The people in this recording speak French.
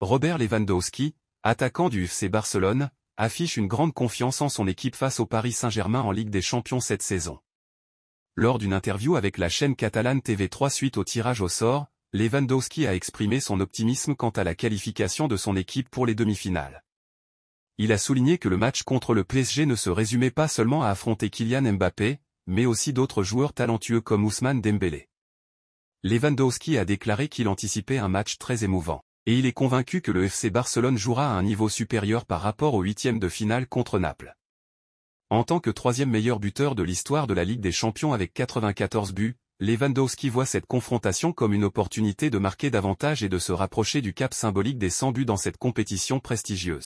Robert Lewandowski, attaquant du FC Barcelone, affiche une grande confiance en son équipe face au Paris Saint-Germain en Ligue des Champions cette saison. Lors d'une interview avec la chaîne catalane TV3 suite au tirage au sort, Lewandowski a exprimé son optimisme quant à la qualification de son équipe pour les demi-finales. Il a souligné que le match contre le PSG ne se résumait pas seulement à affronter Kylian Mbappé, mais aussi d'autres joueurs talentueux comme Ousmane Dembélé. Lewandowski a déclaré qu'il anticipait un match très émouvant et il est convaincu que le FC Barcelone jouera à un niveau supérieur par rapport au huitième de finale contre Naples. En tant que troisième meilleur buteur de l'histoire de la Ligue des Champions avec 94 buts, Lewandowski voit cette confrontation comme une opportunité de marquer davantage et de se rapprocher du cap symbolique des 100 buts dans cette compétition prestigieuse.